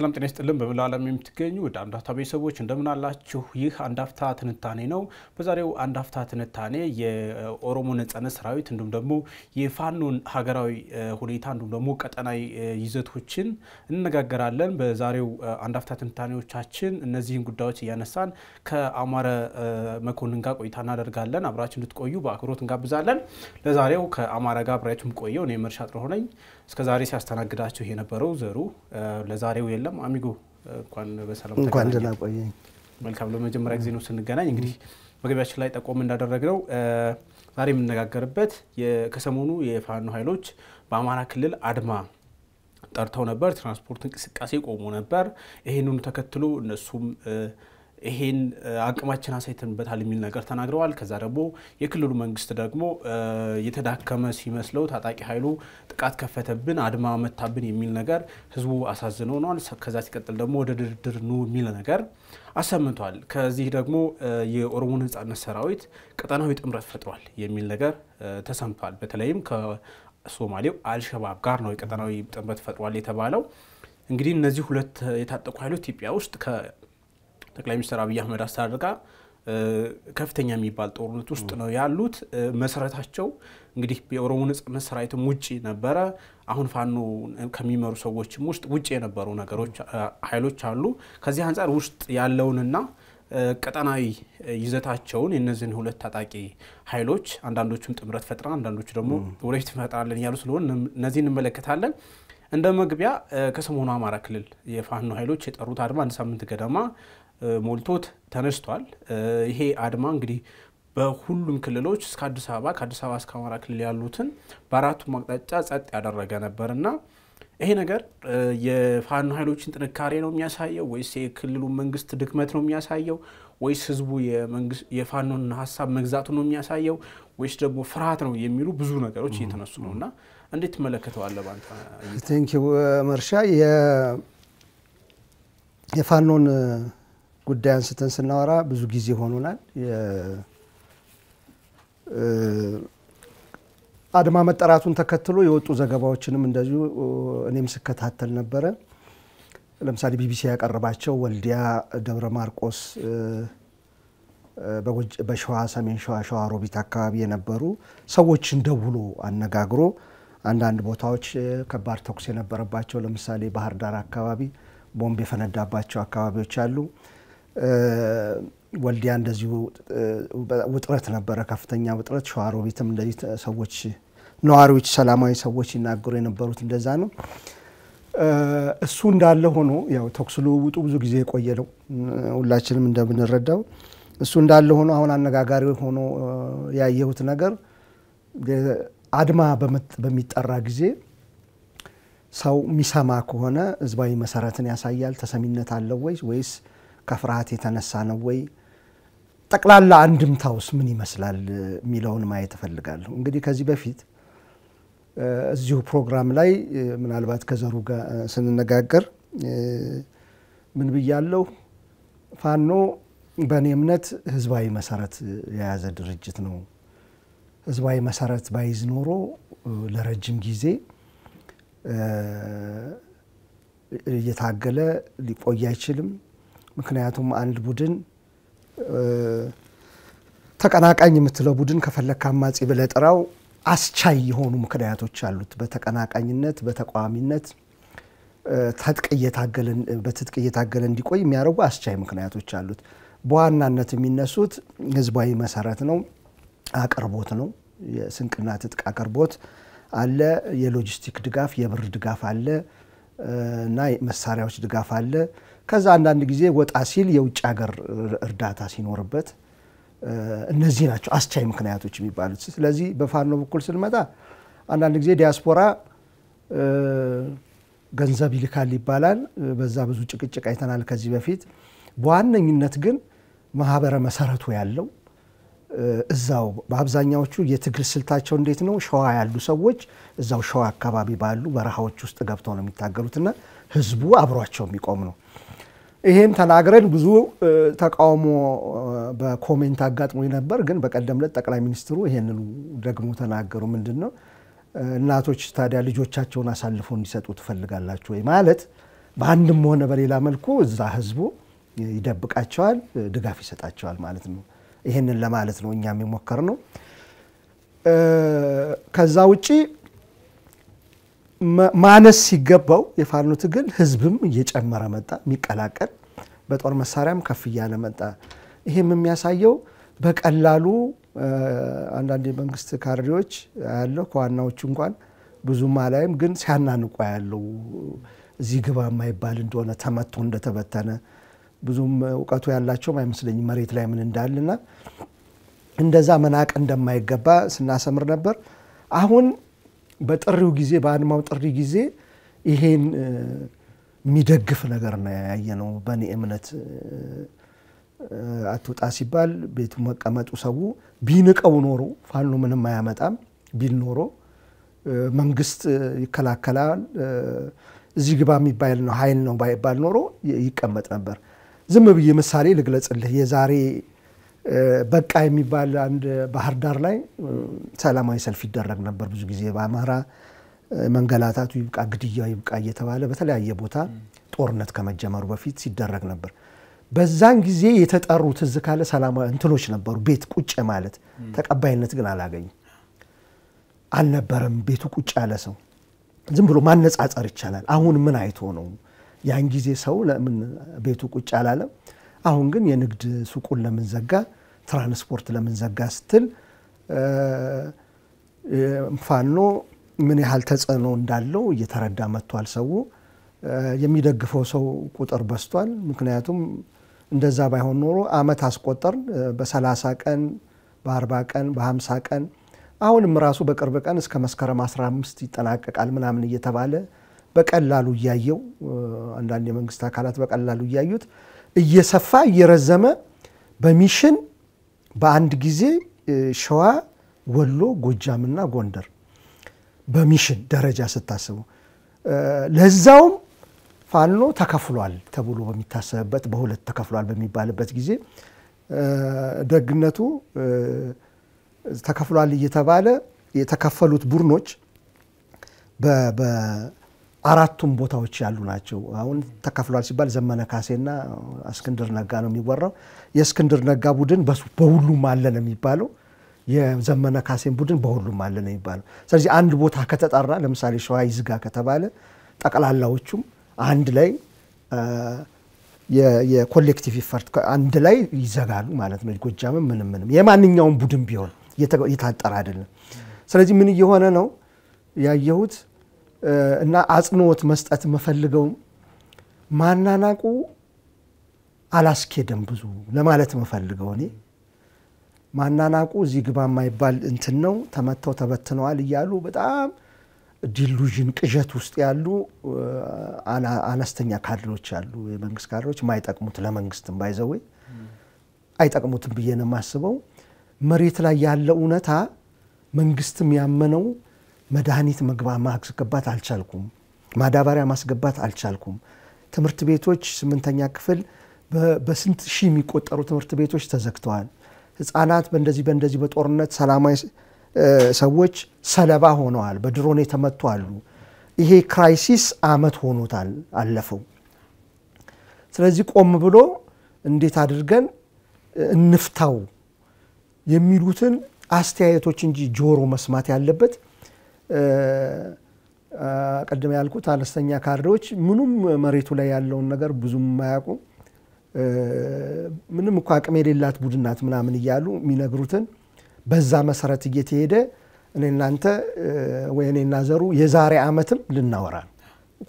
ሰላም ጤና ይስጥልን። በመላው ዓለም የምትገኙ ወደ አንድ ቤተሰቦች እንደምን አላችሁ? ይህ አንዳፍታ ትንታኔ ነው። በዛሬው አንዳፍታ ትንታኔ የኦሮሞ ነጻነት ሰራዊት እንዲሁም ደግሞ የፋኖን ሀገራዊ ሁኔታ እንዲሁም ደግሞ ቀጠናዊ ይዘቶችን እንነጋገራለን። በዛሬው አንዳፍታ ትንታኔዎቻችን እነዚህን ጉዳዮች እያነሳን ከአማረ መኮንን ጋር ቆይታ እናደርጋለን። አብራችን እንድትቆዩ በአክብሮት እንጋብዛለን። ለዛሬው ከአማረ ጋር አብራችሁም ቆየው። እኔ መርሻ ጥሩ ሆነኝ እስከ ዛሬ ሲያስተናግዳችሁ የነበረው ዘሩ ለዛሬው የለም። አሚጎ እንኳን በሰላም እንኳን ደህና ቆየኝ። መልካም ለመጀመሪያ ጊዜ ነው ስንገናኝ። እንግዲህ መግቢያችን ላይ ጠቆም እንዳደረግነው ዛሬ የምነጋገርበት ከሰሞኑ የፋኖ ኃይሎች በአማራ ክልል አድማ ጠርተው ነበር። ትራንስፖርት እንቅስቃሴ ቆሞ ነበር። ይህንኑ ተከትሎ እነሱም ይሄን አቅማችን አሳይተንበታል የሚል ነገር ተናግረዋል። ከዛ ደግሞ የክልሉ መንግስት ደግሞ የተዳከመ ሲመስለው ታጣቂ ኃይሉ ጥቃት ከፈተብን፣ አድማ መታብን የሚል ነገር ህዝቡ አሳዝነውናል። ከዛ ሲቀጥል ደግሞ ወደ ድርድር ኑ የሚል ነገር አሰምቷል። ከዚህ ደግሞ የኦሮሞን ነጻነት ሰራዊት ቀጠናዊ ጥምረት ፈጥሯል የሚል ነገር ተሰምቷል። በተለይም ከሶማሌው አልሸባብ ጋር ነው የቀጠናዊ ጥምረት ፈጥሯል የተባለው። እንግዲህ እነዚህ ሁለት የታጠቁ ኃይሎች ኢትዮጵያ ውስጥ ጠቅላይ ሚኒስትር አብይ አህመድ አስታርቃ ከፍተኛ የሚባል ጦርነት ውስጥ ነው ያሉት። መሰረታቸው እንግዲህ የኦሮሞ ነጻነት ሰራዊትም ውጭ ነበረ። አሁን ፋኖ ከሚመሩ ሰዎችም ውስጥ ውጭ የነበሩ ነገሮች ኃይሎች አሉ። ከዚህ አንጻር ውስጥ ያለውንና ቀጠናዊ ይዘታቸውን የነዚህን ሁለት ታጣቂ ኃይሎች አንዳንዶቹም ጥምረት ፈጥረን አንዳንዶቹ ደግሞ ወደፊት እንፈጥራለን እያሉ ስለሆን እነዚህ እንመለከታለን። እንደ መግቢያ ከሰሞኑ አማራ ክልል የፋኖ ኃይሎች የጠሩት አድማ አንድ ሳምንት ገደማ ሞልቶት ተነስቷል። ይሄ አድማ እንግዲህ በሁሉም ክልሎች እስከ አዲስ አበባ ከአዲስ አበባ እስከ አማራ ክልል ያሉትን በአራቱም አቅጣጫ ጸጥ ያደረገ ነበር እና ይሄ ነገር የፋኖ ኃይሎችን ጥንካሬ ነው የሚያሳየው ወይስ የክልሉ መንግስት ድክመት ነው የሚያሳየው ወይስ ህዝቡ የፋኖን ሀሳብ መግዛቱ ነው የሚያሳየው ወይስ ደግሞ ፍርሃት ነው የሚሉ ብዙ ነገሮች እየተነሱ ነው እና እንዴት ትመለከተዋለህ? ባንተ ቴንኪው መርሻ የፋኖን ጉዳይ አንስተን ስናወራ ብዙ ጊዜ ሆኖናል። አድማ መጠራቱን ተከትሎ የወጡ ዘገባዎችንም እንደዚሁ እኔም ስከታተል ነበረ። ለምሳሌ ቢቢሲ ያቀረባቸው ወልዲያ፣ ደብረ ማርቆስ፣ በሸዋ ሰሜን ሸዋ፣ ሸዋ ሮቢት አካባቢ የነበሩ ሰዎችን ደውሎ አነጋግሮ አንዳንድ ቦታዎች ከባድ ተኩስ የነበረባቸው ለምሳሌ ባህር ዳር አካባቢ ቦምብ የፈነዳባቸው አካባቢዎች አሉ። ወልዲያ እንደዚሁ ውጥረት ነበረ፣ ከፍተኛ ውጥረት። ሸዋሮቢትም እንደዚህ ሰዎች ነዋሪዎች፣ ሰላማዊ ሰዎች ይናገሩ የነበሩት እንደዛ ነው። እሱ እንዳለ ሆኖ ያው ተኩስ ልውውጡ ብዙ ጊዜ የቆየ ነው፣ ሁላችንም እንደምንረዳው። እሱ እንዳለ ሆኖ አሁን አነጋጋሪ ሆኖ ያየሁት ነገር አድማ በሚጠራ ጊዜ ሰው የሚሰማ ከሆነ ህዝባዊ መሰረትን ያሳያል፣ ተሰሚነት አለው ወይስ ከፍርሃት የተነሳ ነው ወይ? ጠቅላላ አንድምታውስ ምን ይመስላል የሚለውን ማየት እፈልጋለሁ። እንግዲህ ከዚህ በፊት እዚሁ ፕሮግራም ላይ ምናልባት ከዘሩ ጋር ስንነጋገር ምን ብያለሁ? ፋኖ በእኔ እምነት ህዝባዊ መሰረት የያዘ ድርጅት ነው። ህዝባዊ መሰረት ባይዝ ኖሮ ለረጅም ጊዜ እየታገለ ሊቆይ አይችልም። ምክንያቱም አንድ ቡድን ተቀናቃኝ የምትለው ቡድን ከፈለግ ከአማጺ ብለህ ጥራው አስቻይ የሆኑ ምክንያቶች አሉት። በተቀናቃኝነት፣ በተቃዋሚነት በትጥቅ እየታገለ እንዲቆይ የሚያደርጉ አስቻይ ምክንያቶች አሉት። በዋናነት የሚነሱት ህዝባዊ መሰረት ነው፣ አቅርቦት ነው። የስንቅና ትጥቅ አቅርቦት አለ፣ የሎጂስቲክ ድጋፍ፣ የብር ድጋፍ አለ እና መሳሪያዎች ድጋፍ አለ። ከዛ አንዳንድ ጊዜ ወጣ ሲል የውጭ ሀገር እርዳታ ሲኖርበት እነዚህ ናቸው አስቻይ ምክንያቶች የሚባሉት። ስለዚህ በፋኖ በኩል ስንመጣ አንዳንድ ጊዜ ዲያስፖራ ገንዘብ ይልካል ይባላል። በዛ ብዙ ጭቅጭቅ አይተናል ከዚህ በፊት። በዋነኝነት ግን ማህበረ መሰረቱ ያለው እዛው በአብዛኛዎቹ የትግል ስልታቸው እንዴት ነው? ሸዋ ያሉ ሰዎች እዛው ሸዋ አካባቢ ባሉ በረሃዎች ውስጥ ገብተው ነው የሚታገሉትና ህዝቡ አብሯቸው የሚቆም ነው። ይሄን ተናግረን ብዙ ተቃውሞ በኮሜንት አጋጥሞ ነበር። ግን በቀደም ዕለት ጠቅላይ ሚኒስትሩ ይሄንን ደግሞ ተናገሩ። ምንድን ነው እናቶች ታዲያ ልጆቻቸውን አሳልፎ እንዲሰጡ ትፈልጋላችሁ ወይ? ማለት በአንድም ሆነ በሌላ መልኩ እዛ ህዝቡ ይደብቃቸዋል፣ ድጋፍ ይሰጣቸዋል ማለት ነው። ይሄንን ለማለት ነው እኛም የሞከር ነው። ከዛ ውጪ ማነስ ሲገባው የፋኖ ትግል ህዝብም እየጨመረ መጣ፣ የሚቀላቀል በጦር መሳሪያም ከፍ እያለ መጣ። ይህም የሚያሳየው በቀላሉ አንዳንድ የመንግስት ካድሬዎች ያለው ከዋናዎቹ እንኳን ብዙም አላይም፣ ግን ሲያናንቋ ያለው እዚህ ግባ የማይባል እንደሆነ ተመቶ እንደተበተነ ብዙም እውቀቱ ያላቸውም አይመስለኝም መሬት ላይ ምን እንዳልና እንደዛ መናቅ እንደማይገባ ስናሰምር ነበር አሁን በጥሪው ጊዜ በአድማው ጥሪ ጊዜ ይሄን የሚደግፍ ነገር ነው ያየ ነው። በእኔ እምነት አትውጣ ሲባል ቤቱ መቀመጡ ሰው ቢንቀው ኖሮ ፋኖ ምንም አያመጣም ቢል ኖሮ መንግስት ይከላከላል፣ እዚህ ግባ የሚባል ነው ሀይል ነው ባይባል ኖሮ ይቀመጥ ነበር። ዝም ብዬ ምሳሌ ልግለጽልህ የዛሬ በቃ የሚባል አንድ ባህር ዳር ላይ ሰላማዊ ሰልፍ ይደረግ ነበር። ብዙ ጊዜ በአማራ መንገላታቱ ይብቃ፣ ግድያው ይብቃ እየተባለ በተለያየ ቦታ ጦርነት ከመጀመሩ በፊት ሲደረግ ነበር። በዛን ጊዜ የተጠሩት ትዝ ካለ ሰላማዊ እንትኖች ነበሩ። ቤት ቁጭ ማለት ተቀባይነት ግን አላገኝም አልነበረም። ቤቱ ቁጭ ያለ ሰው ዝም ብሎ ማነጻጸር ይቻላል። አሁን ምን አይቶ ነው ያን ጊዜ ሰው ለምን ቤቱ ቁጭ አላለም? አሁን ግን የንግድ ሱቁን ለምንዘጋ ትራንስፖርት ለምንዘጋ ስትል ፋኖ ምን ያህል ተጽዕኖ እንዳለው እየተረዳ መጥቷል። ሰው የሚደግፈው ሰው ቁጥር በስቷል። ምክንያቱም እንደዛ ባይሆን ኖሮ አመት አስቆጠር በ30 ቀን በ40 ቀን በ50 ቀን አሁንም ራሱ በቅርብ ቀን እስከ መስከረም 15 ይጠናቀቃል ምናምን እየተባለ በቀላሉ እያየው አንዳንድ የመንግስት አካላት በቀላሉ እያዩት እየሰፋ እየረዘመ በሚሽን በአንድ ጊዜ ሸዋ፣ ወሎ፣ ጎጃምና ጎንደር በሚሽን ደረጃ ስታስቡ ለዛውም ፋኖ ተከፍሏል ተብሎ በሚታሰብበት በሁለት ተከፍሏል በሚባልበት ጊዜ ደግነቱ ተከፍሏል እየተባለ የተከፈሉት ቡድኖች አራቱም ቦታዎች ያሉ ናቸው። አሁን ተከፍሏል ሲባል ዘመነ ካሴና እስክንድር ነጋ ነው የሚወራው። የእስክንድር ነጋ ቡድን በሁሉም አለ ነው የሚባለው። የዘመነ ካሴን ቡድን በሁሉም አለ ነው የሚባለው። ስለዚህ አንድ ቦታ ከተጠራ ለምሳሌ ሸዋ ይዝጋ ከተባለ ጠቅላላዎቹም አንድ ላይ የኮሌክቲቭ ኢፈርት አንድ ላይ ይዘጋሉ ማለት ነው። ጎጃምም ምንም ምንም የማንኛውም ቡድን ቢሆን የታጠረ አይደለም። ስለዚህ ምን እየሆነ ነው ያየሁት እና አጽንኦት መስጠት የምፈልገው ማናናቁ አላስኬደም ብዙ ለማለት የምፈልገው እኔ ማናናቁ እዚህ ግባ የማይባል እንትን ነው። ተመተው ተበትነዋል እያሉ በጣም ዲሉዥን ቅዠት ውስጥ ያሉ አነስተኛ ካድሮች አሉ። የመንግስት ካድሮች ማይጠቅሙት ለመንግስትም ባይዘዌ አይጠቅሙትም ብዬ ነው የማስበው። መሬት ላይ ያለ እውነታ መንግስትም ያመነው መድኃኒት መግባ ማስገባት አልቻልኩም። ማዳበሪያ ማስገባት አልቻልኩም። ትምህርት ቤቶች ስምንተኛ ክፍል በስንት ሺህ የሚቆጠሩ ትምህርት ቤቶች ተዘግተዋል። ህፃናት በእንደዚህ በእንደዚህ በጦርነት ሰላማዊ ሰዎች ሰለባ ሆነዋል። በድሮን የተመቱ አሉ። ይሄ ክራይሲስ አመት ሆኖታል አለፈው። ስለዚህ ቆም ብሎ እንዴት አድርገን እንፍታው የሚሉትን አስተያየቶች እንጂ ጆሮ መስማት ያለበት ቅድም ያልኩት አነስተኛ ካድሬዎች ምኑም መሬቱ ላይ ያለውን ነገር ብዙም የማያውቁ ምንም እኮ አቅም የሌላት ቡድን ናት ምናምን እያሉ የሚነግሩትን በዛ መሰረት እየተሄደ እኔ እናንተ ወይ እኔ እናዘሩ የዛሬ አመትም ልናወራ ነው።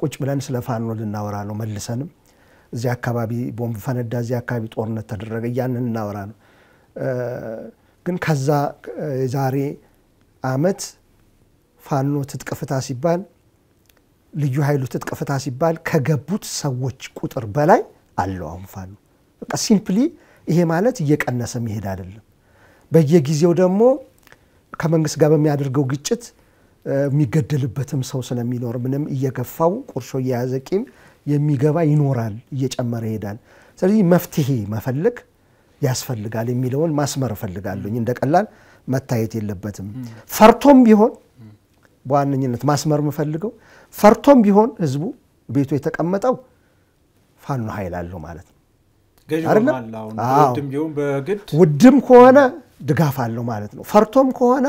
ቁጭ ብለን ስለ ፋኖ ልናወራ ነው። መልሰንም እዚህ አካባቢ ቦምብ ፈነዳ፣ እዚህ አካባቢ ጦርነት ተደረገ፣ እያንን እናወራ ነው። ግን ከዛ የዛሬ አመት ፋኖ ትጥቅ ፍታ ሲባል ልዩ ኃይሉ ትጥቅ ፍታ ሲባል ከገቡት ሰዎች ቁጥር በላይ አለው። አሁን ፋኖ በቃ ሲምፕሊ ይሄ ማለት እየቀነሰ መሄድ አይደለም። በየጊዜው ደግሞ ከመንግስት ጋር በሚያደርገው ግጭት የሚገደልበትም ሰው ስለሚኖር ምንም እየገፋው ቁርሾ እየያዘ ቂም የሚገባ ይኖራል፣ እየጨመረ ይሄዳል። ስለዚህ መፍትሄ መፈለግ ያስፈልጋል የሚለውን ማስመር እፈልጋለኝ። እንደ ቀላል መታየት የለበትም። ፈርቶም ቢሆን በዋነኝነት ማስመር የምፈልገው ፈርቶም ቢሆን ህዝቡ ቤቱ የተቀመጠው ፋኖ ኃይል አለው ማለት ነው። ውድም ከሆነ ድጋፍ አለው ማለት ነው። ፈርቶም ከሆነ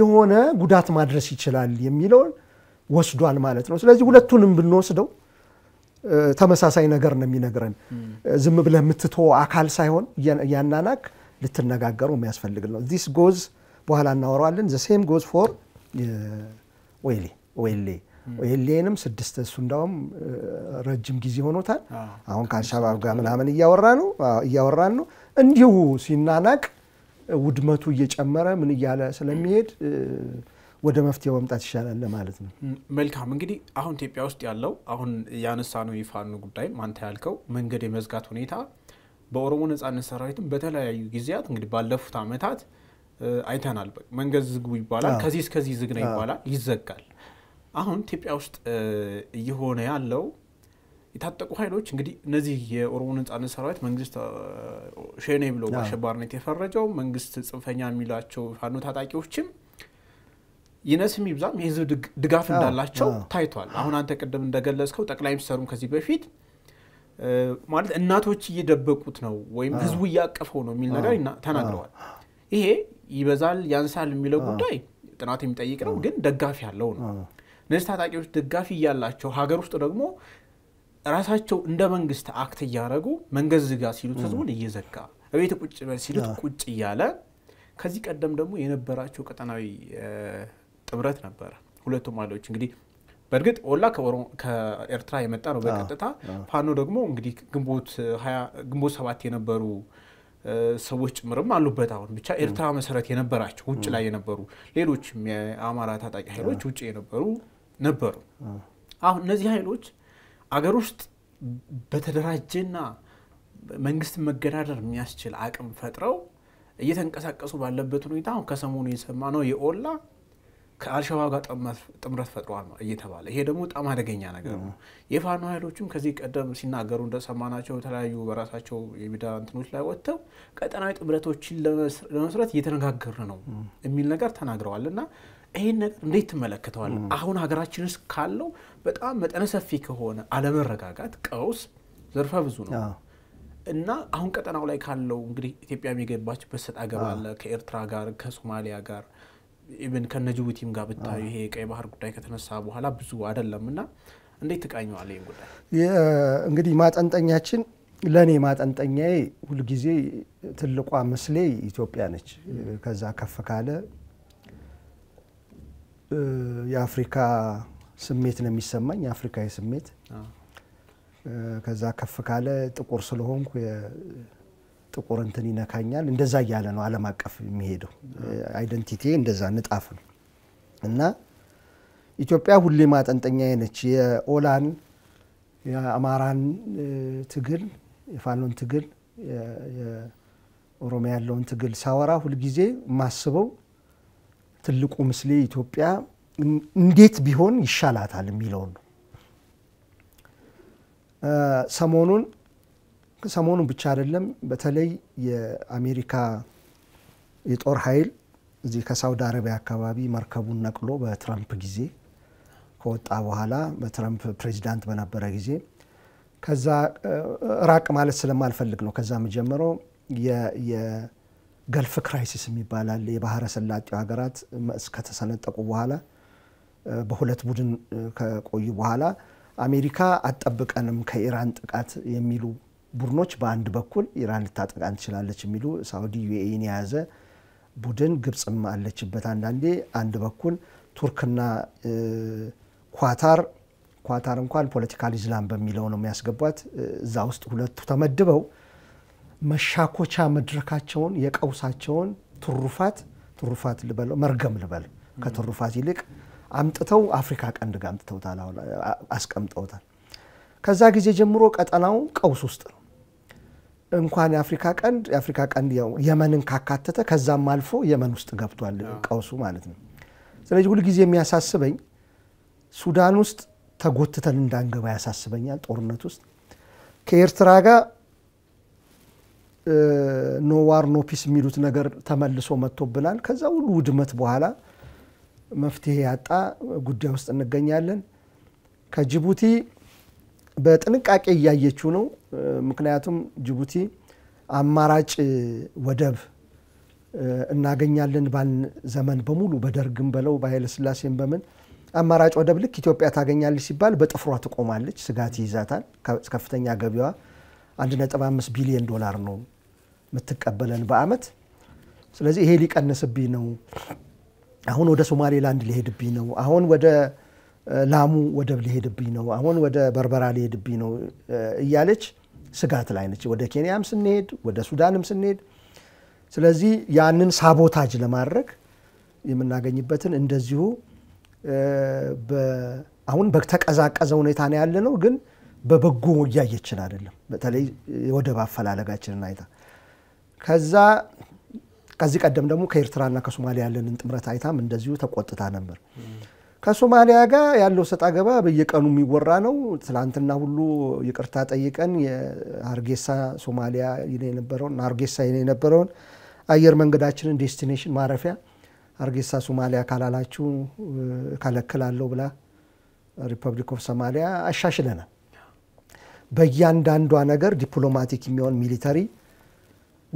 የሆነ ጉዳት ማድረስ ይችላል የሚለውን ወስዷል ማለት ነው። ስለዚህ ሁለቱንም ብንወስደው ተመሳሳይ ነገር ነው የሚነግረን። ዝም ብለህ የምትቶ አካል ሳይሆን እያናናክ ልትነጋገረው የሚያስፈልግ ነው። ዚስ ጎዝ በኋላ እናወረዋለን። ዘ ሴም ጎዝ ፎር ወይሌ ወይሌ ወይሌንም ስድስት እሱ እንዳውም ረጅም ጊዜ ሆኖታል። አሁን ከአልሻባብ ጋር ምናምን እያወራ ነው እያወራን ነው። እንዲሁ ሲናናቅ ውድመቱ እየጨመረ ምን እያለ ስለሚሄድ ወደ መፍትሄ መምጣት ይሻላል ማለት ነው። መልካም እንግዲህ አሁን ኢትዮጵያ ውስጥ ያለው አሁን ያነሳ ነው የፋኖ ጉዳይ ማንተ ያልከው መንገድ የመዝጋት ሁኔታ በኦሮሞ ነጻነት ሰራዊትም በተለያዩ ጊዜያት እንግዲህ ባለፉት አመታት አይተናል። መንገድ ዝግቡ ይባላል፣ ከዚህ እስከዚህ ዝግ ነው ይባላል፣ ይዘጋል። አሁን ኢትዮጵያ ውስጥ እየሆነ ያለው የታጠቁ ኃይሎች እንግዲህ እነዚህ የኦሮሞ ነጻነት ሰራዊት መንግስት ሸኔ ብሎ በአሸባሪነት የፈረጀው መንግስት ጽንፈኛ የሚላቸው ፋኖ ታጣቂዎችም ይነስም ይብዛም የህዝብ ድጋፍ እንዳላቸው ታይቷል። አሁን አንተ ቅድም እንደገለጽከው ጠቅላይ ሚኒስትሩም ከዚህ በፊት ማለት እናቶች እየደበቁት ነው ወይም ህዝቡ እያቀፈው ነው የሚል ነገር ተናግረዋል። ይሄ ይበዛል ያንሳል የሚለው ጉዳይ ጥናት የሚጠይቅ ነው፣ ግን ደጋፊ ያለው ነው። እነዚህ ታጣቂዎች ደጋፊ እያላቸው ሀገር ውስጥ ደግሞ ራሳቸው እንደ መንግስት አክት እያደረጉ መንገድ ዝጋ ሲሉት ህዝቡን እየዘጋ እቤት ቁጭ በል ሲሉት ቁጭ እያለ ከዚህ ቀደም ደግሞ የነበራቸው ቀጠናዊ ጥምረት ነበረ። ሁለቱም አለዎች እንግዲህ በእርግጥ ወላ ከኤርትራ የመጣ ነው በቀጥታ ፋኖ ደግሞ እንግዲህ ግንቦት ሰባት የነበሩ ሰዎች ጭምርም አሉበት። አሁን ብቻ ኤርትራ መሰረት የነበራቸው ውጭ ላይ የነበሩ ሌሎችም የአማራ ታጣቂ ኃይሎች ውጭ የነበሩ ነበሩ። አሁን እነዚህ ኃይሎች አገር ውስጥ በተደራጀና መንግስትን መገዳደር የሚያስችል አቅም ፈጥረው እየተንቀሳቀሱ ባለበት ሁኔታ አሁን ከሰሞኑ የሰማ ነው የኦላ ከአልሸባብ ጋር ጥምረት ፈጥሯል ነው እየተባለ ይሄ ደግሞ በጣም አደገኛ ነገር ነው። የፋኖ ኃይሎችም ከዚህ ቀደም ሲናገሩ እንደሰማናቸው የተለያዩ በራሳቸው የሚዲያ እንትኖች ላይ ወጥተው ቀጠናዊ ጥምረቶችን ለመስረት እየተነጋገር ነው የሚል ነገር ተናግረዋል እና ይህን ነገር እንዴት ትመለከተዋል? አሁን ሀገራችን ውስጥ ካለው በጣም መጠነ ሰፊ ከሆነ አለመረጋጋት፣ ቀውስ ዘርፈ ብዙ ነው እና አሁን ቀጠናው ላይ ካለው እንግዲህ ኢትዮጵያ የሚገባችበት ሰጥ አገባ አለ ከኤርትራ ጋር ከሶማሊያ ጋር ኢቨን ከነ ጅቡቲም ጋር ብታዩ ይሄ ቀይ ባህር ጉዳይ ከተነሳ በኋላ ብዙ አይደለም እና እንዴት ትቃኘዋለህ ይህን ጉዳይ? እንግዲህ ማጠንጠኛችን ለእኔ ማጠንጠኛዬ ሁልጊዜ ትልቋ ምስሌ ኢትዮጵያ ነች። ከዛ ከፍ ካለ የአፍሪካ ስሜት ነው የሚሰማኝ፣ የአፍሪካዊ ስሜት ከዛ ከፍ ካለ ጥቁር ስለሆንኩ ጥቁር እንትን ይነካኛል፣ እንደዛ እያለ ነው ዓለም አቀፍ የሚሄደው። አይደንቲቲ እንደዛ ንጣፍ ነው እና ኢትዮጵያ ሁሌ ማጠንጠኛ አይነች የኦላን የአማራን ትግል የፋኖን ትግል የኦሮሚያ ያለውን ትግል ሳወራ ሁልጊዜ ማስበው ትልቁ ምስሌ ኢትዮጵያ እንዴት ቢሆን ይሻላታል የሚለውን ነው። ሰሞኑን ሰሞኑን ብቻ አይደለም። በተለይ የአሜሪካ የጦር ኃይል እዚህ ከሳውዲ አረቢያ አካባቢ መርከቡን ነቅሎ በትረምፕ ጊዜ ከወጣ በኋላ በትረምፕ ፕሬዚዳንት በነበረ ጊዜ ከዛ ራቅ ማለት ስለማልፈልግ ነው። ከዛ የምጀምረው የገልፍ ክራይሲስ የሚባላል የባህረ ሰላጤው ሀገራት እስከተሰነጠቁ በኋላ በሁለት ቡድን ከቆዩ በኋላ አሜሪካ አጠብቀንም ከኢራን ጥቃት የሚሉ ቡድኖች በአንድ በኩል ኢራን ልታጠቃን ትችላለች የሚሉ ሳኡዲ ዩኤኢን የያዘ ቡድን ግብፅም አለችበት። አንዳንዴ አንድ በኩል ቱርክና ኳታር ኳታር እንኳን ፖለቲካል ኢስላም በሚለው ነው የሚያስገቧት። እዛ ውስጥ ሁለቱ ተመድበው መሻኮቻ መድረካቸውን የቀውሳቸውን ትሩፋት ትሩፋት ልበለው መርገም ልበል ከትሩፋት ይልቅ አምጥተው አፍሪካ ቀንድ ጋር አምጥተውታል፣ አስቀምጠውታል። ከዛ ጊዜ ጀምሮ ቀጠናው ቀውስ ውስጥ ነው። እንኳን የአፍሪካ ቀንድ የአፍሪካ ቀንድ የመንን ካካተተ ከዛም አልፎ የመን ውስጥ ገብቷል ቀውሱ ማለት ነው። ስለዚህ ሁልጊዜ የሚያሳስበኝ ሱዳን ውስጥ ተጎትተን እንዳንገባ ያሳስበኛል። ጦርነት ውስጥ ከኤርትራ ጋር ኖ ዋር ኖ ፒስ የሚሉት ነገር ተመልሶ መጥቶብናል። ከዛ ሁሉ ውድመት በኋላ መፍትሄ ያጣ ጉዳይ ውስጥ እንገኛለን። ከጅቡቲ በጥንቃቄ እያየችው ነው። ምክንያቱም ጅቡቲ አማራጭ ወደብ እናገኛለን ባል ዘመን በሙሉ በደርግም በለው በኃይለስላሴም በምን አማራጭ ወደብ ልክ ኢትዮጵያ ታገኛለች ሲባል በጥፍሯ ትቆማለች። ስጋት ይይዛታል። ከፍተኛ ገቢዋ 1.5 ቢሊዮን ዶላር ነው የምትቀበለን በአመት። ስለዚህ ይሄ ሊቀንስብኝ ነው፣ አሁን ወደ ሶማሌላንድ ሊሄድብኝ ነው፣ አሁን ወደ ላሙ ወደብ ሊሄድብኝ ነው፣ አሁን ወደ በርበራ ሊሄድብኝ ነው እያለች ስጋት ላይ ነች። ወደ ኬንያም ስንሄድ ወደ ሱዳንም ስንሄድ፣ ስለዚህ ያንን ሳቦታጅ ለማድረግ የምናገኝበትን እንደዚሁ አሁን በተቀዛቀዘ ሁኔታ ነው ያለ ነው። ግን በበጎ እያየችን አይደለም። በተለይ የወደብ አፈላለጋችንን አይታ ከዛ ከዚህ ቀደም ደግሞ ከኤርትራና ከሶማሊያ ያለንን ጥምረት አይታም እንደዚሁ ተቆጥታ ነበር። ከሶማሊያ ጋር ያለው ሰጣ ገባ በየቀኑ የሚወራ ነው። ትላንትና ሁሉ ይቅርታ ጠይቀን የሀርጌሳ ሶማሊያ የነበረውን ሀርጌሳ የነበረውን አየር መንገዳችንን ዴስቲኔሽን ማረፊያ ሀርጌሳ ሶማሊያ ካላላችሁ እከለክላለሁ ብላ ሪፐብሊክ ኦፍ ሶማሊያ አሻሽለናል። በእያንዳንዷ ነገር ዲፕሎማቲክ የሚሆን ሚሊተሪ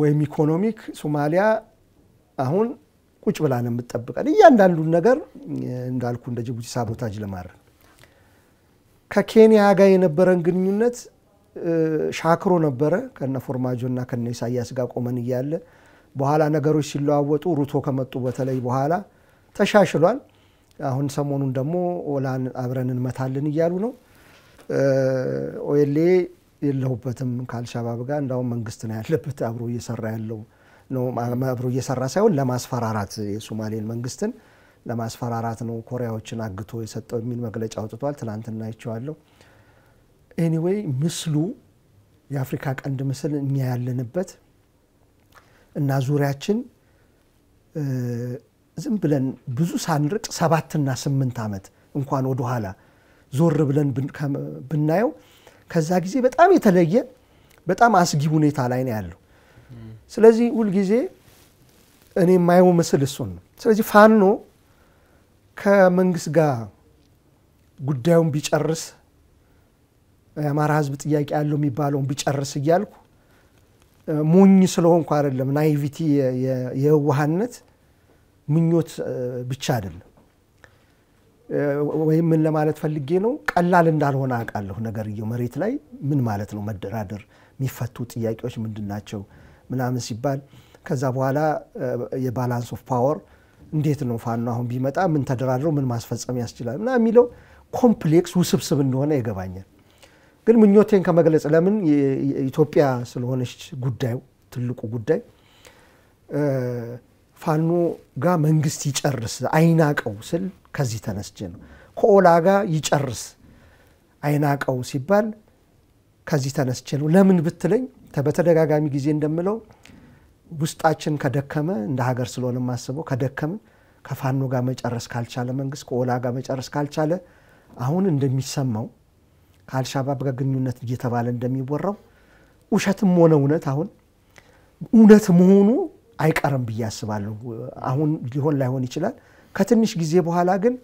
ወይም ኢኮኖሚክ ሶማሊያ አሁን ቁጭ ብላ ነው የምጠብቀን እያንዳንዱን ነገር እንዳልኩ እንደ ጅቡቲ ሳቦታጅ ለማድረግ ከኬንያ ጋር የነበረን ግንኙነት ሻክሮ ነበረ ከነ ፎርማጆ እና ከነ ኢሳያስ ጋር ቆመን እያለ በኋላ ነገሮች ሲለዋወጡ ሩቶ ከመጡ በተለይ በኋላ ተሻሽሏል። አሁን ሰሞኑን ደግሞ ኦላን አብረን እንመታለን እያሉ ነው። ኦኤልኤ የለሁበትም ከአልሻባብ ጋር እንዳውም መንግስት ነው ያለበት አብሮ እየሰራ ያለው ነው አብሮ እየሰራ ሳይሆን ለማስፈራራት የሶማሌን መንግስትን ለማስፈራራት ነው ኮሪያዎችን አግቶ የሰጠው የሚል መግለጫ አውጥቷል። ትናንትና አይቼዋለሁ። ኤኒዌይ ምስሉ የአፍሪካ ቀንድ ምስል እኛ ያለንበት እና ዙሪያችን ዝም ብለን ብዙ ሳንርቅ ሰባትና ስምንት ዓመት እንኳን ወደኋላ ዞር ብለን ብናየው ከዛ ጊዜ በጣም የተለየ በጣም አስጊ ሁኔታ ላይ ነው ያለው። ስለዚህ ሁልጊዜ እኔ የማየው ምስል እሱን ነው። ስለዚህ ፋኖ ከመንግስት ጋር ጉዳዩን ቢጨርስ የአማራ ህዝብ ጥያቄ ያለው የሚባለውን ቢጨርስ እያልኩ ሞኝ ስለሆንኩ አይደለም። ናይቪቲ የህወሀነት ምኞት ብቻ አይደለም። ወይም ምን ለማለት ፈልጌ ነው፣ ቀላል እንዳልሆነ አውቃለሁ። እየው መሬት ላይ ምን ማለት ነው መደራደር፣ የሚፈቱ ጥያቄዎች ምንድን ናቸው? ምናምን ሲባል ከዛ በኋላ የባላንስ ኦፍ ፓወር እንዴት ነው ፋኖ አሁን ቢመጣ ምን ተደራድረው ምን ማስፈጸም ያስችላል ምና የሚለው ኮምፕሌክስ ውስብስብ እንደሆነ ይገባኛል። ግን ምኞቴን ከመግለጽ ለምን ኢትዮጵያ ስለሆነች ጉዳዩ ትልቁ ጉዳይ ፋኖ ጋር መንግስት ይጨርስ አይናቀው ስል ከዚህ ተነስቼ ነው። ከኦላ ጋር ይጨርስ አይናቀው ሲባል ከዚህ ተነስቼ ነው። ለምን ብትለኝ በተደጋጋሚ ጊዜ እንደምለው ውስጣችን ከደከመ እንደ ሀገር ስለሆነ ማስበው ከደከምን ከፋኖ ጋር መጨረስ ካልቻለ መንግስት ከኦላ ጋር መጨረስ ካልቻለ አሁን እንደሚሰማው ከአልሻባብ ጋር ግንኙነት እየተባለ እንደሚወራው ውሸትም ሆነ እውነት አሁን እውነት መሆኑ አይቀርም ብዬ አስባለሁ። አሁን ሊሆን ላይሆን ይችላል። ከትንሽ ጊዜ በኋላ ግን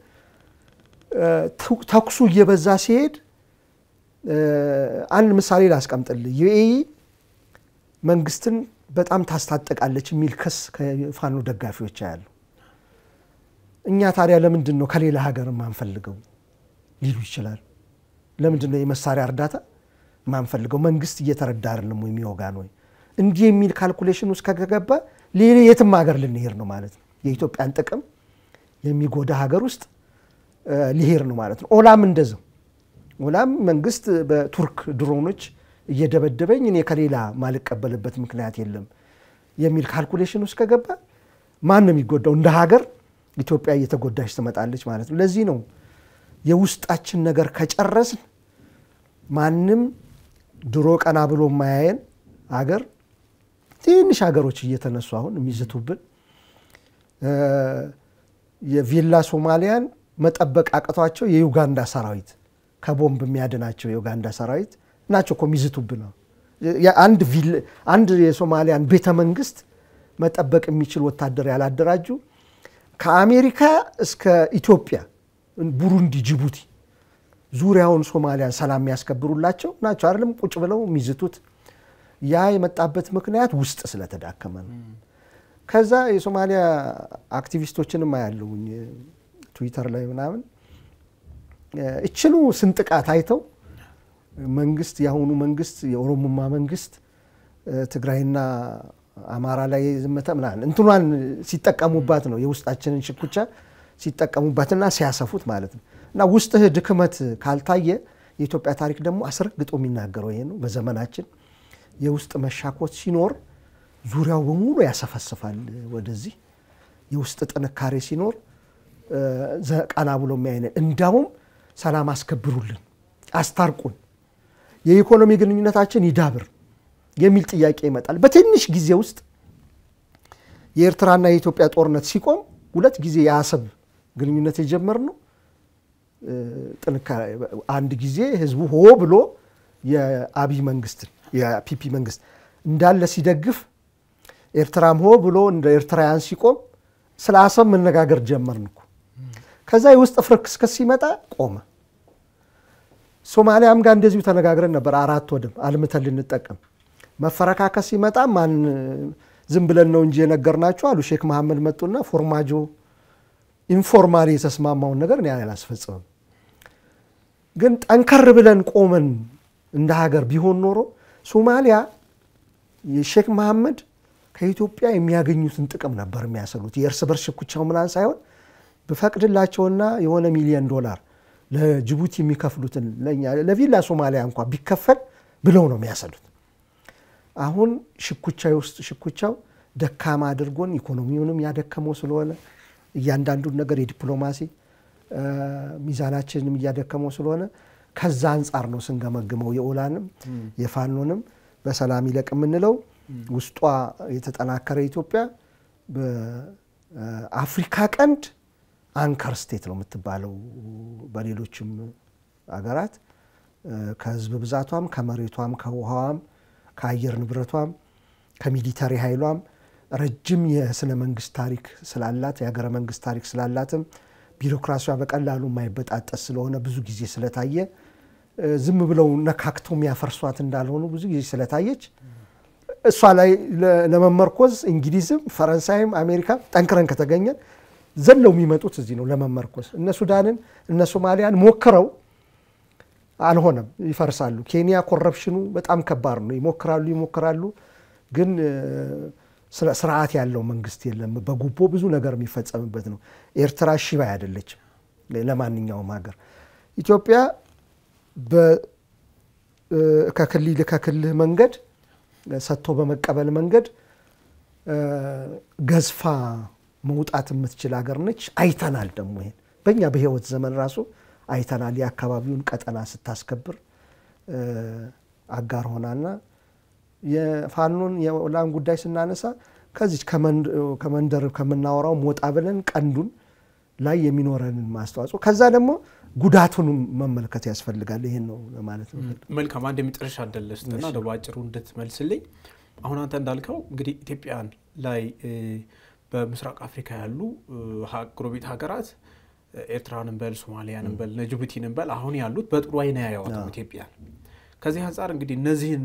ተኩሱ እየበዛ ሲሄድ አንድ ምሳሌ ላስቀምጥልህ። ዩኤኢ መንግስትን በጣም ታስታጠቃለች የሚል ክስ ከፋኖ ደጋፊዎች ያሉ እኛ ታዲያ ለምንድን ነው ከሌላ ሀገር ማንፈልገው ሊሉ ይችላል። ለምንድን ነው የመሳሪያ እርዳታ ማንፈልገው? መንግስት እየተረዳ አይደለም ወይ የሚወጋን ወይ? እንዲህ የሚል ካልኩሌሽን ውስጥ ከገባ ሌላ የትም ሀገር ልንሄድ ነው ማለት ነው። የኢትዮጵያን ጥቅም የሚጎዳ ሀገር ውስጥ ሊሄድ ነው ማለት ነው። ኦላም እንደዚያው ኦላም መንግስት በቱርክ ድሮኖች እየደበደበኝ እኔ ከሌላ ማልቀበልበት ምክንያት የለም የሚል ካልኩሌሽን ውስጥ ከገባ ማን ነው የሚጎዳው? እንደ ሀገር ኢትዮጵያ እየተጎዳች ትመጣለች ማለት ነው። ለዚህ ነው የውስጣችን ነገር ከጨረስን ማንም ድሮ ቀና ብሎ ማያየን አገር ትንሽ ሀገሮች እየተነሱ አሁን የሚዝቱብን የቪላ ሶማሊያን መጠበቅ አቅቷቸው የዩጋንዳ ሰራዊት ከቦምብ የሚያድናቸው የዩጋንዳ ሰራዊት ናቸው እኮ የሚዝቱብን። አንድ የሶማሊያን ቤተ መንግስት መጠበቅ የሚችል ወታደር ያላደራጁ ከአሜሪካ እስከ ኢትዮጵያ፣ ቡሩንዲ፣ ጅቡቲ ዙሪያውን ሶማሊያን ሰላም የሚያስከብሩላቸው ናቸው። አይደለም ቁጭ ብለው የሚዝቱት። ያ የመጣበት ምክንያት ውስጥ ስለተዳከመ ነው። ከዛ የሶማሊያ አክቲቪስቶችንም አያለሁኝ ትዊተር ላይ ምናምን እችኑ ስንጥቃት አይተው መንግስት የአሁኑ መንግስት የኦሮሞማ መንግስት ትግራይና አማራ ላይ ዝመተ ምናምን እንትኗን ሲጠቀሙባት ነው የውስጣችንን ሽኩቻ ሲጠቀሙባትና ሲያሰፉት ማለት ነው። እና ውስጥህ ድክመት ካልታየ የኢትዮጵያ ታሪክ ደግሞ አስረግጦ የሚናገረው ይሄ ነው። በዘመናችን የውስጥ መሻኮት ሲኖር ዙሪያው በሙሉ ያሰፈስፋል ወደዚህ። የውስጥ ጥንካሬ ሲኖር ቀና ብሎ የሚያይነ እንዳውም ሰላም አስከብሩልን፣ አስታርቁን የኢኮኖሚ ግንኙነታችን ይዳብር የሚል ጥያቄ ይመጣል። በትንሽ ጊዜ ውስጥ የኤርትራና የኢትዮጵያ ጦርነት ሲቆም ሁለት ጊዜ የአሰብ ግንኙነት የጀመርነው ጥንካሬ አንድ ጊዜ ህዝቡ ሆ ብሎ የአብይ መንግስትን የፒፒ መንግስት እንዳለ ሲደግፍ ኤርትራም ሆ ብሎ እንደ ኤርትራውያን ሲቆም ስለ አሰብ መነጋገር ጀመርን እኮ። ከዛ የውስጥ ፍርክስክስ ሲመጣ ቆመ። ሶማሊያም ጋር እንደዚሁ ተነጋግረን ነበር። አራት ወድም አልምተን ልንጠቀም መፈረካከስ ሲመጣ ማን ዝም ብለን ነው እንጂ የነገርናቸው አሉ። ሼክ መሐመድ መጡና ፎርማጆ ኢንፎርማሊ የተስማማውን ነገር እኔ አላስፈጽምም፣ ግን ጠንከር ብለን ቆመን እንደ ሀገር ቢሆን ኖሮ ሶማሊያ የሼክ መሐመድ ከኢትዮጵያ የሚያገኙትን ጥቅም ነበር የሚያሰሉት። የእርስ በርስ ሽኩቻው ምናምን ሳይሆን ብፈቅድላቸውና የሆነ ሚሊዮን ዶላር ለጅቡቲ የሚከፍሉትን ለቪላ ሶማሊያ እንኳ ቢከፈል ብለው ነው የሚያሰሉት። አሁን ሽኩቻ ውስጥ ሽኩቻው ደካማ አድርጎን ኢኮኖሚውንም ያደከመው ስለሆነ እያንዳንዱን ነገር የዲፕሎማሲ ሚዛናችንም እያደከመው ስለሆነ ከዛ አንጻር ነው ስንገመግመው የኦላንም የፋኖንም በሰላም ይለቅ የምንለው ውስጧ የተጠናከረ ኢትዮጵያ በአፍሪካ ቀንድ አንከር ስቴት ነው የምትባለው በሌሎችም አገራት ከህዝብ ብዛቷም ከመሬቷም ከውሃዋም ከአየር ንብረቷም ከሚሊተሪ ኃይሏም ረጅም የስነ መንግስት ታሪክ ስላላት የሀገረ መንግስት ታሪክ ስላላትም ቢሮክራሲዋ በቀላሉ የማይበጣጠስ ስለሆነ ብዙ ጊዜ ስለታየ ዝም ብለው ነካክተው የሚያፈርሷት እንዳልሆኑ ብዙ ጊዜ ስለታየች እሷ ላይ ለመመርኮዝ እንግሊዝም ፈረንሳይም አሜሪካም ጠንክረን ከተገኘን ዘለው የሚመጡት እዚህ ነው ለመመርኮስ። እነ ሱዳንን እነ ሶማሊያን ሞክረው አልሆነም፣ ይፈርሳሉ። ኬንያ ኮረፕሽኑ በጣም ከባድ ነው። ይሞክራሉ ይሞክራሉ፣ ግን ስርዓት ያለው መንግስት የለም። በጉቦ ብዙ ነገር የሚፈጸምበት ነው። ኤርትራ ሺባ አይደለችም ለማንኛውም ሀገር። ኢትዮጵያ ከክልል ከክልህ መንገድ ሰጥቶ በመቀበል መንገድ ገዝፋ መውጣት የምትችል ሀገር ነች። አይተናል ደግሞ ይሄን በእኛ በህይወት ዘመን ራሱ አይተናል። የአካባቢውን ቀጠና ስታስከብር አጋር ሆናና የፋኖን የላን ጉዳይ ስናነሳ ከዚች ከመንደር ከምናወራው ሞጣ ብለን ቀንዱን ላይ የሚኖረንን ማስተዋጽኦ ከዛ ደግሞ ጉዳቱን መመልከት ያስፈልጋል። ይሄን ነው ለማለት ነው። መልካም አንድ የመጨረሻ አደለስትና በአጭሩ እንድትመልስልኝ አሁን አንተ እንዳልከው እንግዲህ ኢትዮጵያን ላይ በምስራቅ አፍሪካ ያሉ ጎረቤት ሀገራት ኤርትራንም በል ሶማሊያንም በል ጅቡቲንም በል አሁን ያሉት በጥሩ አይነ ያየዋት ኢትዮጵያን። ከዚህ አንጻር እንግዲህ እነዚህን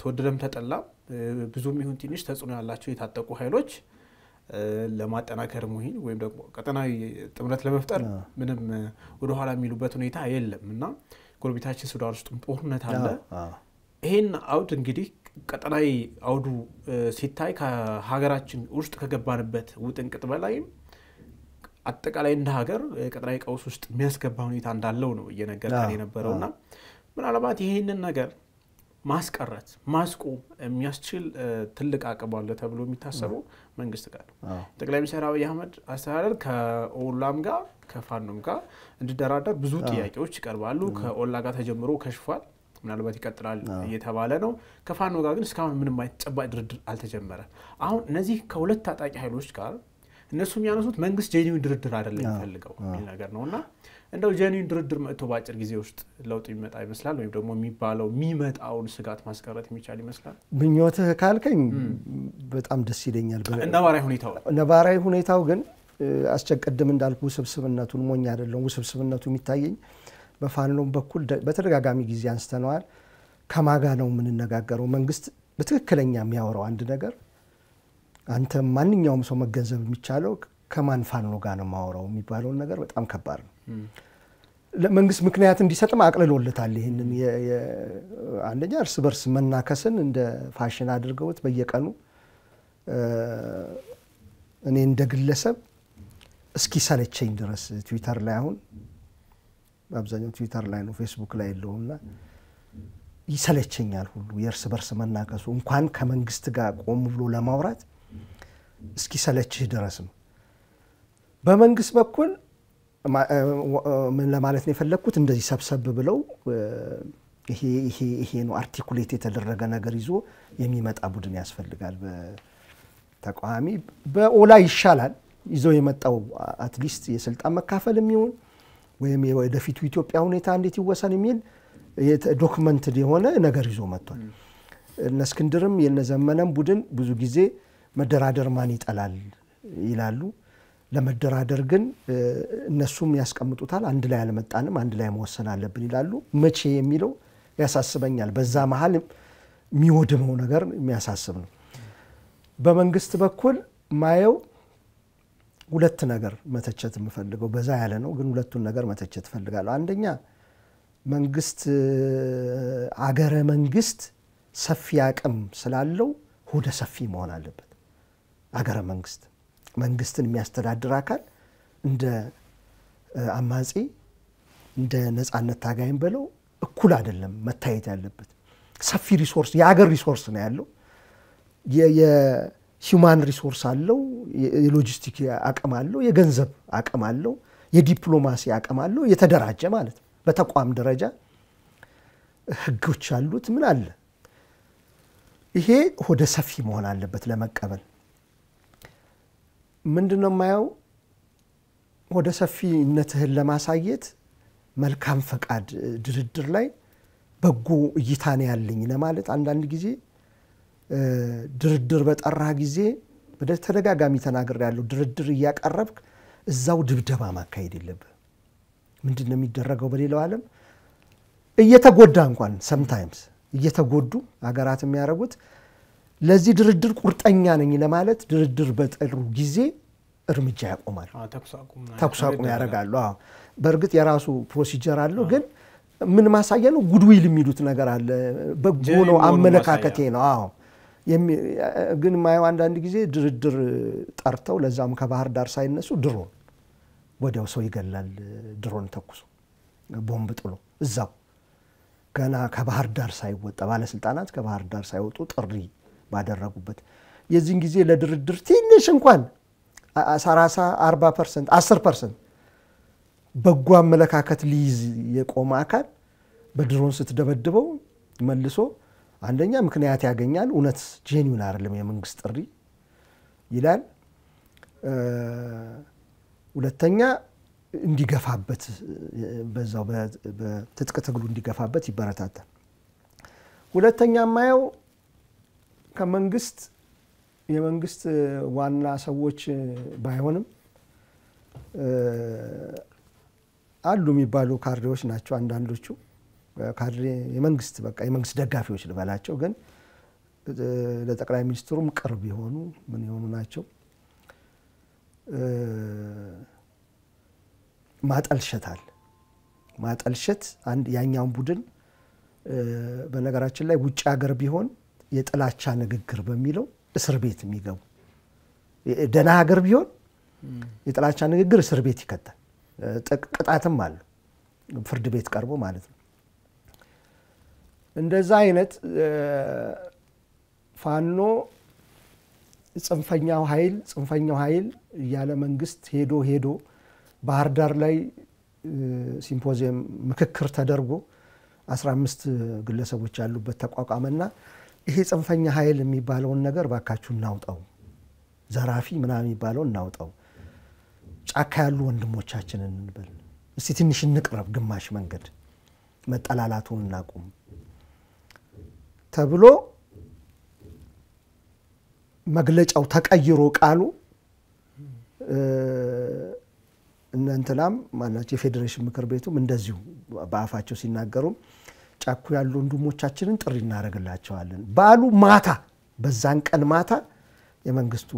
ተወደደም ተጠላም ብዙም ይሁን ትንሽ ተጽዕኖ ያላቸው የታጠቁ ኃይሎች ለማጠናከር ሙሂን ወይም ደግሞ ቀጠናዊ ጥምረት ለመፍጠር ምንም ወደኋላ የሚሉበት ሁኔታ የለም እና ጎረቤታችን ሱዳን ውስጥ ጦርነት አለ። ይሄን አውድ እንግዲህ ቀጠናዊ አውዱ ሲታይ ከሀገራችን ውስጥ ከገባንበት ውጥንቅጥ በላይም አጠቃላይ እንደ ሀገር ቀጠናዊ ቀውስ ውስጥ የሚያስገባ ሁኔታ እንዳለው ነው እየነገርከን የነበረውና ምናልባት ይህንን ነገር ማስቀረት ማስቆም የሚያስችል ትልቅ አቅም አለ ተብሎ የሚታሰበው መንግስት ጋር ነው። ጠቅላይ ሚኒስትር አብይ አህመድ አስተዳደር ከኦላም ጋር ከፋኖም ጋር እንዲደራደር ብዙ ጥያቄዎች ይቀርባሉ። ከኦላ ጋር ተጀምሮ ከሽፏል። ምናልባት ይቀጥላል እየተባለ ነው። ከፋኖ ጋር ግን እስካሁን ምንም አይነት ጨባጭ ድርድር አልተጀመረም። አሁን እነዚህ ከሁለት ታጣቂ ኃይሎች ጋር እነሱ የሚያነሱት መንግስት ጄኒውን ድርድር አይደለም የሚፈልገው የሚል ነገር ነው እና እንደው ጄኒውን ድርድር መጥቶ በአጭር ጊዜ ውስጥ ለውጥ የሚመጣ ይመስላል ወይም ደግሞ የሚባለው የሚመጣውን ስጋት ማስቀረት የሚቻል ይመስላል። ምኞትህ ካልከኝ በጣም ደስ ይለኛል። ነባራዊ ሁኔታው ነባራዊ ሁኔታው ግን አስቸቀድም እንዳልኩ ውስብስብነቱን ሞኝ አይደለም ውስብስብነቱ የሚታየኝ በፋኖም በኩል በተደጋጋሚ ጊዜ አንስተነዋል። ከማጋ ነው የምንነጋገረው? መንግስት በትክክለኛ የሚያወራው አንድ ነገር አንተ ማንኛውም ሰው መገንዘብ የሚቻለው ከማን ፋኖ ጋር ነው የማወራው የሚባለውን ነገር በጣም ከባድ ነው። ለመንግስት ምክንያት እንዲሰጥም አቅልሎለታል። ይህንን አንደኛ እርስ በርስ መናከስን እንደ ፋሽን አድርገውት በየቀኑ እኔ እንደ ግለሰብ እስኪ ሰለቸኝ ድረስ ትዊተር ላይ አሁን በአብዛኛው ትዊተር ላይ ነው፣ ፌስቡክ ላይ የለውም ይሰለቸኛል ሁሉ የእርስ በርስ መናከሱ እንኳን ከመንግስት ጋር ቆም ብሎ ለማውራት እስኪሰለችህ ድረስ ነው። በመንግስት በኩል ምን ለማለት ነው የፈለግኩት እንደዚህ ሰብሰብ ብለው ይሄ ይሄ ነው አርቲኩሌት የተደረገ ነገር ይዞ የሚመጣ ቡድን ያስፈልጋል። በተቃዋሚ በኦላ ይሻላል ይዘው የመጣው አትሊስት የስልጣን መካፈል የሚሆን ወይም የወደፊቱ ኢትዮጵያ ሁኔታ እንዴት ይወሰን የሚል ዶክመንትድ የሆነ ነገር ይዞ መጥቷል። እነ እስክንድርም ዘመነም ቡድን ብዙ ጊዜ መደራደር ማን ይጠላል ይላሉ። ለመደራደር ግን እነሱም ያስቀምጡታል። አንድ ላይ አልመጣንም፣ አንድ ላይ መወሰን አለብን ይላሉ። መቼ የሚለው ያሳስበኛል። በዛ መሀል የሚወድመው ነገር የሚያሳስብ ነው። በመንግስት በኩል ማየው ሁለት ነገር መተቸት የምፈልገው በዛ ያለ ነው፣ ግን ሁለቱን ነገር መተቸት እፈልጋለሁ። አንደኛ መንግስት አገረ መንግስት ሰፊ አቅም ስላለው ሆደ ሰፊ መሆን አለበት። አገረ መንግስት መንግስትን የሚያስተዳድር አካል እንደ አማጺ እንደ ነጻነት ታጋይም በለው እኩል አይደለም መታየት ያለበት። ሰፊ ሪሶርስ የአገር ሪሶርስ ነው ያለው ሂውማን ሪሶርስ አለው፣ የሎጂስቲክ አቅም አለው፣ የገንዘብ አቅም አለው፣ የዲፕሎማሲ አቅም አለው። የተደራጀ ማለት ነው። በተቋም ደረጃ ህጎች አሉት። ምን አለ ይሄ ወደ ሰፊ መሆን አለበት ለመቀበል። ምንድን ነው የማየው? ወደ ሰፊነትህን ለማሳየት መልካም ፈቃድ ድርድር ላይ በጎ እይታ ነው ያለኝ ለማለት አንዳንድ ጊዜ ድርድር በጠራ ጊዜ በተደጋጋሚ ተናግር ያለው ድርድር እያቀረብክ እዛው ድብደባ ማካሄድ የለብ ምንድን ነው የሚደረገው? በሌላው ዓለም እየተጎዳ እንኳን ሰምታይምስ እየተጎዱ ሀገራት የሚያደርጉት ለዚህ ድርድር ቁርጠኛ ነኝ ለማለት ድርድር በጠሩ ጊዜ እርምጃ ያቆማል፣ ተኩስ አቁም ያደርጋሉ። በእርግጥ የራሱ ፕሮሲጀር አለው ግን ምን ማሳያ ነው? ጉድዊል የሚሉት ነገር አለ። በጎ ነው አመለካከቴ ነው። አዎ ግን ማየው አንዳንድ ጊዜ ድርድር ጠርተው ለዛም ከባህር ዳር ሳይነሱ ድሮን ወዲያው ሰው ይገላል። ድሮን ተኩሶ ቦምብ ጥሎ እዛው ገና ከባህር ዳር ሳይወጣ ባለስልጣናት ከባህር ዳር ሳይወጡ ጥሪ ባደረጉበት የዚህን ጊዜ ለድርድር ትንሽ እንኳን 30 40 ፐርሰንት 10 ፐርሰንት በጎ አመለካከት ሊይዝ የቆመ አካል በድሮን ስትደበድበው መልሶ አንደኛ ምክንያት ያገኛል። እውነት ጄኒውን አይደለም የመንግስት ጥሪ ይላል። ሁለተኛ እንዲገፋበት በዛው በትጥቅ ትግሉ እንዲገፋበት ይበረታታል። ሁለተኛ ማየው ከመንግስት የመንግስት ዋና ሰዎች ባይሆንም አሉ የሚባሉ ካድሬዎች ናቸው አንዳንዶቹ ካድሬ የመንግስት በቃ የመንግስት ደጋፊዎች ልበላቸው፣ ግን ለጠቅላይ ሚኒስትሩም ቅርብ የሆኑ ምን የሆኑ ናቸው። ማጠልሸታል ማጠልሸት አንድ ያኛውን ቡድን በነገራችን ላይ ውጭ ሀገር ቢሆን የጥላቻ ንግግር በሚለው እስር ቤት የሚገቡ ደህና ሀገር ቢሆን የጥላቻ ንግግር እስር ቤት ይከታል፣ ቅጣትም አለው ፍርድ ቤት ቀርቦ ማለት ነው። እንደዛ አይነት ፋኖ ጽንፈኛው ኃይል ጽንፈኛው ኃይል እያለ መንግስት ሄዶ ሄዶ ባህር ዳር ላይ ሲምፖዚየም ምክክር ተደርጎ 15 ግለሰቦች ያሉበት ተቋቋመና ይሄ ጽንፈኛ ኃይል የሚባለውን ነገር ባካችሁ እናውጠው፣ ዘራፊ ምናምን የሚባለው እናውጠው፣ ጫካ ያሉ ወንድሞቻችንን እንበል፣ እስቲ ትንሽ እንቅረብ፣ ግማሽ መንገድ መጠላላቱን እናቁም ተብሎ መግለጫው ተቀይሮ ቃሉ እናንትናም ማናቸው የፌዴሬሽን ምክር ቤቱም እንደዚሁ በአፋቸው ሲናገሩም ጫኩ ያሉ ወንድሞቻችንን ጥሪ እናደርግላቸዋለን ባሉ ማታ በዛን ቀን ማታ የመንግስቱ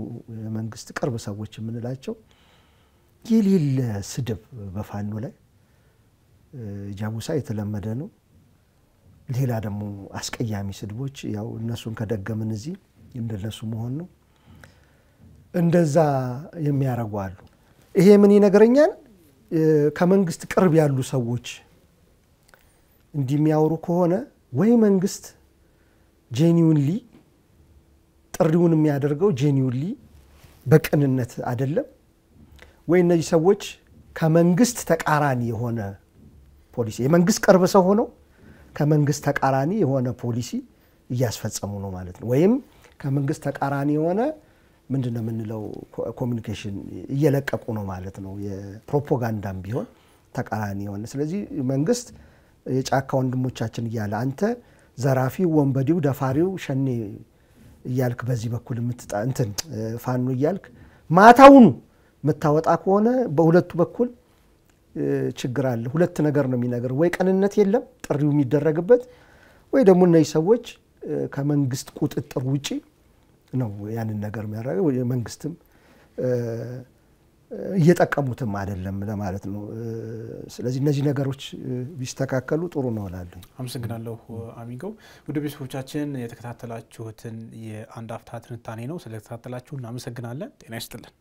የመንግስት ቅርብ ሰዎች የምንላቸው የሌለ ስድብ በፋኖ ላይ ጃቡሳ የተለመደ ነው። ሌላ ደግሞ አስቀያሚ ስድቦች ያው እነሱን ከደገምን እዚህ እንደነሱ መሆን ነው። እንደዛ የሚያረጉ አሉ። ይሄ ምን ይነግረኛል? ከመንግስት ቅርብ ያሉ ሰዎች እንዲህ ከሆነ ወይ መንግስት ጄኒውንሊ ጥሪውን የሚያደርገው ጄኒውንሊ በቅንነት አይደለም፣ ወይ እነዚህ ሰዎች ከመንግስት ተቃራኒ የሆነ ፖሊሲ የመንግስት ቅርብ ሰው ሆነው ከመንግስት ተቃራኒ የሆነ ፖሊሲ እያስፈጸሙ ነው ማለት ነው። ወይም ከመንግስት ተቃራኒ የሆነ ምንድን ነው የምንለው ኮሚኒኬሽን እየለቀቁ ነው ማለት ነው። የፕሮፓጋንዳም ቢሆን ተቃራኒ የሆነ ስለዚህ መንግስት የጫካ ወንድሞቻችን እያለ አንተ ዘራፊው፣ ወንበዴው፣ ደፋሪው፣ ሸኔ እያልክ በዚህ በኩል እንትን ፋኖ እያልክ ማታውኑ የምታወጣ ከሆነ በሁለቱ በኩል ችግር አለ። ሁለት ነገር ነው የሚነገር። ወይ ቀንነት የለም ጥሪው የሚደረግበት፣ ወይ ደግሞ እነዚህ ሰዎች ከመንግስት ቁጥጥር ውጪ ነው ያንን ነገር የሚያደርገው። መንግስትም እየጠቀሙትም አይደለም ለማለት ነው። ስለዚህ እነዚህ ነገሮች ቢስተካከሉ ጥሩ ነው እላለሁ። አመሰግናለሁ አሚገው። ውድ ቤተሰቦቻችን የተከታተላችሁትን የአንድ አፍታ ትንታኔ ነው። ስለተከታተላችሁ እናመሰግናለን። ጤና ይስጥልን።